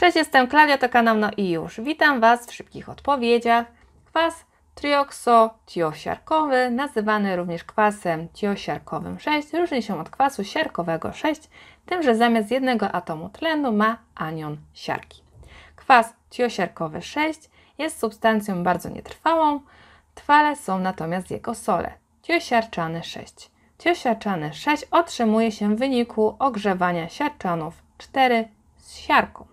Cześć, jestem Klaudia, to kanał No i już. Witam Was w szybkich odpowiedziach. Kwas trioksotiosiarkowy, nazywany również kwasem tiosiarkowym 6, różni się od kwasu siarkowego 6, tym, że zamiast jednego atomu tlenu ma anion siarki. Kwas tiosiarkowy 6 jest substancją bardzo nietrwałą, trwale są natomiast jego sole. Tiosiarczany 6. Tiosiarczany 6 otrzymuje się w wyniku ogrzewania siarczanów 4 z siarką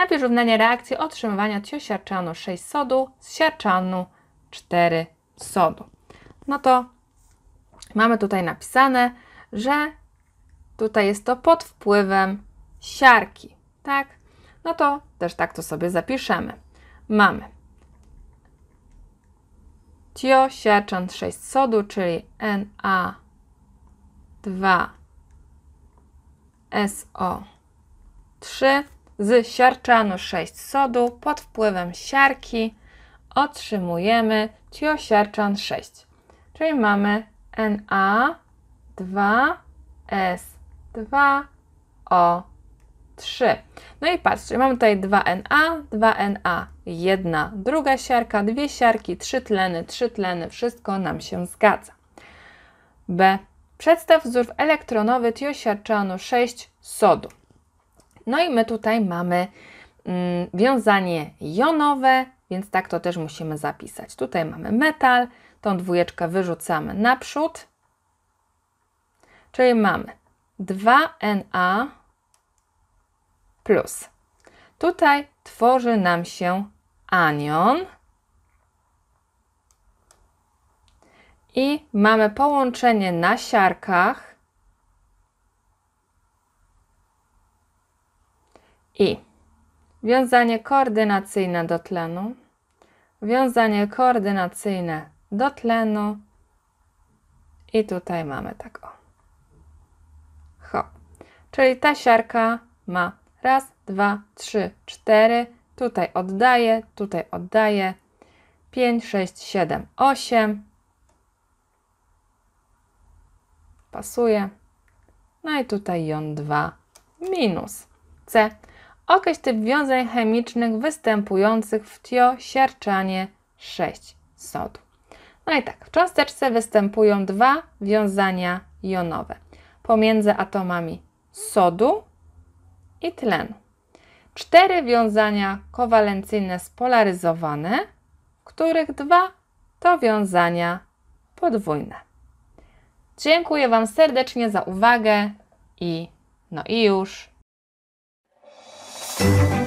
na wyrównanie reakcji otrzymywania siarczanu 6 sodu z siarczanu 4 sodu. No to mamy tutaj napisane, że tutaj jest to pod wpływem siarki, tak? No to też tak to sobie zapiszemy. Mamy tiosiarczan 6 sodu, czyli Na2SO3 z siarczanu 6 sodu pod wpływem siarki otrzymujemy tiosiarczan 6. Czyli mamy Na2S2O3. No i patrzcie, mamy tutaj 2Na, 2Na, jedna druga siarka, dwie siarki, trzy tleny, trzy tleny, wszystko nam się zgadza. B. Przedstaw wzór elektronowy tiosiarczanu 6 sodu. No i my tutaj mamy mm, wiązanie jonowe, więc tak to też musimy zapisać. Tutaj mamy metal, tą dwójeczkę wyrzucamy naprzód, czyli mamy 2Na plus. Tutaj tworzy nam się anion i mamy połączenie na siarkach i wiązanie koordynacyjne do tlenu, wiązanie koordynacyjne do tlenu i tutaj mamy tak o. Hop. Czyli ta siarka ma raz, dwa, trzy, cztery, tutaj oddaje, tutaj oddaje, pięć, sześć, siedem, osiem, pasuje, no i tutaj ją 2 minus C Określ typ wiązań chemicznych występujących w tiosiarczanie 6 sodu. No i tak, w cząsteczce występują dwa wiązania jonowe pomiędzy atomami sodu i tlenu. Cztery wiązania kowalencyjne spolaryzowane, których dwa to wiązania podwójne. Dziękuję Wam serdecznie za uwagę i no i już. Thank you.